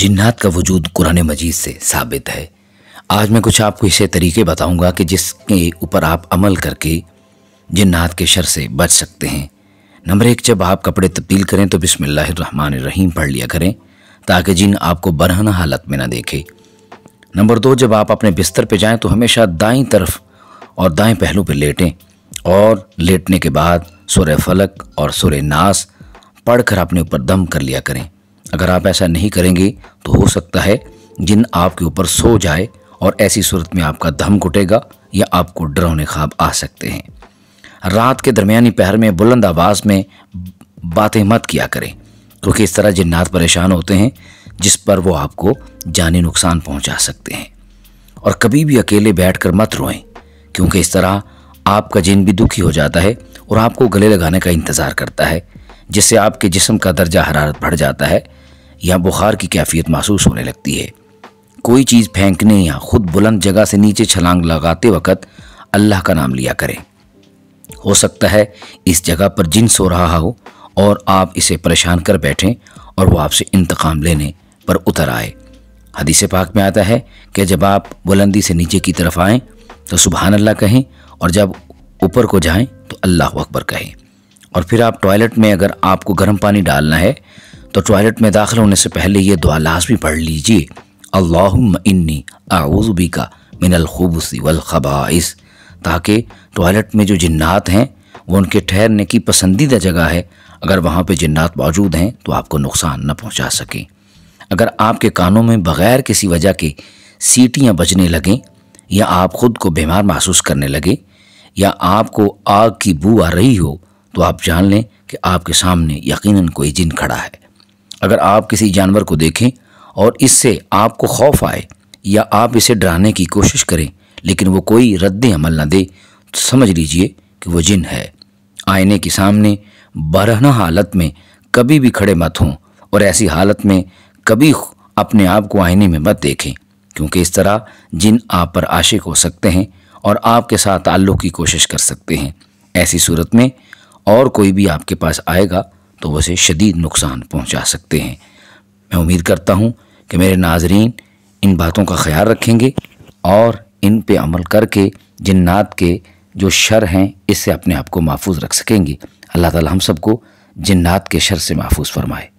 जिन्नात का वजूद कुरान मजीद से साबित है आज मैं कुछ आपको इसे तरीके बताऊंगा कि जिसके ऊपर आप अमल करके जिन्नात के शर से बच सकते हैं नंबर एक जब आप कपड़े तब्दील करें तो रहीम पढ़ लिया करें ताकि जिन आपको बरहना हालत में ना देखे नंबर दो जब आप अपने बिस्तर पर जाएँ तो हमेशा दाएँ तरफ और दाएँ पहलू पर लेटें और लेटने के बाद सुर फलक और सुर नास पढ़कर अपने ऊपर दम कर लिया करें अगर आप ऐसा नहीं करेंगे तो हो सकता है जिन आपके ऊपर सो जाए और ऐसी सूरत में आपका दम घुटेगा या आपको डरावने ख्वाब आ सकते हैं रात के दरमियानी पहर में बुलंद आवाज़ में बातें मत किया करें क्योंकि इस तरह जिन्नात परेशान होते हैं जिस पर वो आपको जानी नुकसान पहुंचा सकते हैं और कभी भी अकेले बैठकर मत रोएं क्योंकि इस तरह आपका जिन भी दुखी हो जाता है और आपको गले लगाने का इंतज़ार करता है जिससे आपके जिस्म का दर्जा हरारत बढ़ जाता है या बुखार की कैफियत महसूस होने लगती है कोई चीज़ फेंकने या खुद बुलंद जगह से नीचे छलांग लगाते वक्त अल्लाह का नाम लिया करें हो सकता है इस जगह पर जिन सो रहा हो और आप इसे परेशान कर बैठें और वो आपसे इंतकाम लेने पर उतर आए हदीस पाक में आता है कि जब आप बुलंदी से नीचे की तरफ आएँ तो सुबहान अल्लाह कहें और जब ऊपर को जाएं तो अल्लाह अकबर कहें और फिर आप टॉयलेट में अगर आपको गर्म पानी डालना है तो टॉयलेट में दाखिल होने से पहले ये दुआ लाजमी पढ़ लीजिए अल्लाहुम्मा इन्नी का मिनल खुबसी वल खबाइस ताकि टॉयलेट में जो जन्ात हैं वो उनके ठहरने की पसंदीदा जगह है अगर वहाँ पे जन्ात मौजूद हैं तो आपको नुकसान न पहुँचा सकें अगर आपके कानों में बग़ैर किसी वजह के सीटियाँ बजने लगें या आप ख़ुद को बीमार महसूस करने लगें या आपको आग की बू आ रही हो तो आप जान लें कि आपके सामने यकीनन कोई जिन खड़ा है अगर आप किसी जानवर को देखें और इससे आपको खौफ आए या आप इसे डराने की कोशिश करें लेकिन वो कोई रद्द अमल ना दे तो समझ लीजिए कि वो जिन है आईने के सामने बरहना हालत में कभी भी खड़े मत हों और ऐसी हालत में कभी अपने आप को आईने में मत देखें क्योंकि इस तरह जिन आप पर आशिक हो सकते हैं और आपके साथ ताल्लुक़ की कोशिश कर सकते हैं ऐसी सूरत में और कोई भी आपके पास आएगा तो उसे शदीद नुकसान पहुंचा सकते हैं मैं उम्मीद करता हूं कि मेरे नाजरीन इन बातों का ख्याल रखेंगे और इन पे अमल करके जन्नात के जो शर हैं इससे अपने आप को महफूज रख सकेंगे अल्लाह ताला हम सबको जन्नात के शर से महफूज फरमाए